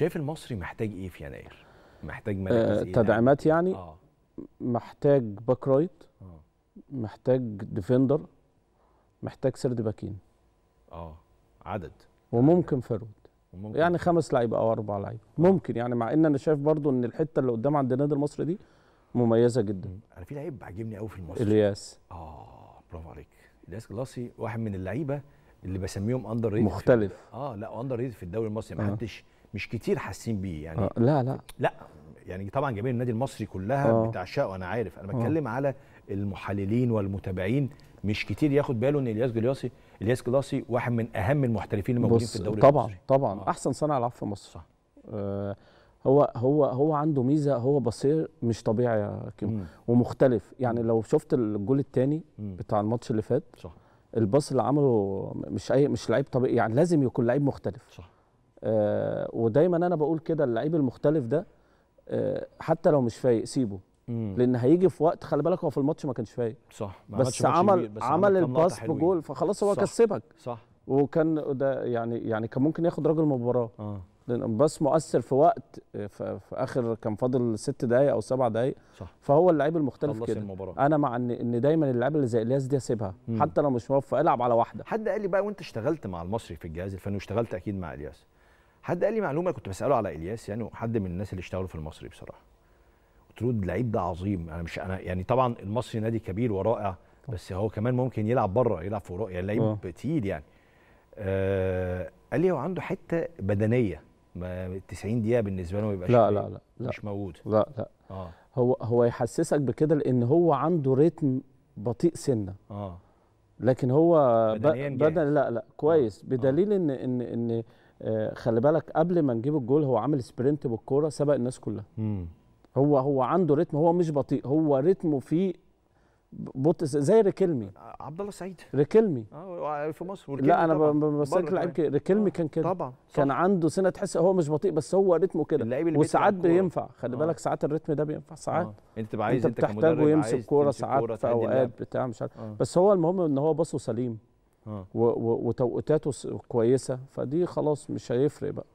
شايف المصري محتاج ايه في يناير؟ محتاج مراكز آه ايه؟ تدعيمات يعني؟ آه. محتاج باك رايت آه. محتاج ديفندر محتاج سرد باكين اه عدد وممكن فرود وممكن. يعني خمس لعيبه او اربع لعيبه ممكن يعني مع ان انا شايف برضو ان الحته اللي قدام عند النادي المصري دي مميزه جدا انا في لعيب عاجبني قوي في المصري الياس اه برافو عليك الياس كلاسي واحد من اللعيبه اللي بسميهم اندر ريتد مختلف اه لا اندر ريتد في الدوري المصري ما حدش آه. مش كتير حاسين بيه يعني آه لا لا لا يعني طبعا جماهير النادي المصري كلها آه بتعشقه انا عارف انا آه. بتكلم آه على المحللين والمتابعين مش كتير ياخد باله ان الياس جلياسي الياس جلياسي واحد من اهم المحترفين الموجودين في الدوري طبعا المصري طبعا طبعا آه احسن صانع العاب في مصر صح آه هو هو هو عنده ميزه هو بصير مش طبيعي يا كيمو ومختلف يعني لو شفت الجول الثاني بتاع الماتش اللي فات صح الباص اللي عمله مش اي مش لعيب طبيعي يعني لازم يكون لعيب مختلف صح آه، ودايما انا بقول كده اللعيب المختلف ده آه، حتى لو مش فايق سيبه مم. لان هيجي في وقت خلي بالك هو في الماتش ما كانش فايق صح ما بس, عمل بس عمل عمل الباس بجول فخلاص هو صح. كسبك صح وكان ده يعني يعني كان ممكن ياخد راجل مباراه اه لان باس مؤثر في وقت آه، في, في اخر كان فاضل ست دقائق او سبع دقائق صح فهو اللعيب المختلف كده المباراة. انا مع ان ان دايما اللعيبه اللي زي الياس دي اسيبها حتى لو مش موفق العب على واحده حد قال لي بقى وانت اشتغلت مع المصري في الجهاز الفني واشتغلت اكيد مع الياس حد قال لي معلومه كنت بساله على الياس يعني حد من الناس اللي اشتغلوا في المصري بصراحه قلت له اللعيب ده عظيم انا مش انا يعني طبعا المصري نادي كبير ورائع بس هو كمان ممكن يلعب بره يلعب في اوروبا يعني لعيب آه. تقيل يعني آه قال لي هو عنده حته بدنيه ما 90 دقيقه بالنسبه له ما يبقاش لا, لا لا لا مش موجود لا لا آه. هو هو يحسسك بكده لان هو عنده ريتم بطيء سنه اه لكن هو بدل لا لا كويس آه. بدليل آه. ان ان ان آه، خلي بالك قبل ما نجيب الجول هو عامل سبرنت بالكوره سبق الناس كلها مم. هو هو عنده رتم هو مش بطيء هو رتمه فيه بطء زي ريكلمي آه، عبد الله سعيد ريكلمي اه في مصر لا انا بمسك لعيب ريكلمي آه، كان كده طبعا صح. كان عنده سنه تحس هو مش بطيء بس هو رتمه كده وساعات بينفع خلي آه. بالك ساعات الريتم ده بينفع ساعات آه. انت تبقى عايز انت بتحتاجه يمسك كوره ساعات في اوقات بتاع مش عارف آه. بس هو المهم ان هو باصه سليم آه. وتوقيتاته كويسه فدي خلاص مش هيفرق بقى